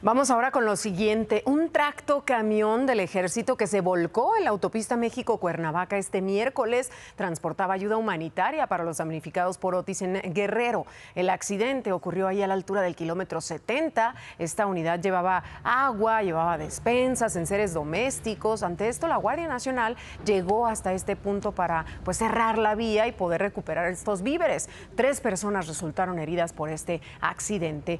Vamos ahora con lo siguiente. Un tracto camión del ejército que se volcó en la autopista México-Cuernavaca este miércoles transportaba ayuda humanitaria para los damnificados por Otis en Guerrero. El accidente ocurrió ahí a la altura del kilómetro 70. Esta unidad llevaba agua, llevaba despensas, enseres domésticos. Ante esto, la Guardia Nacional llegó hasta este punto para pues, cerrar la vía y poder recuperar estos víveres. Tres personas resultaron heridas por este accidente.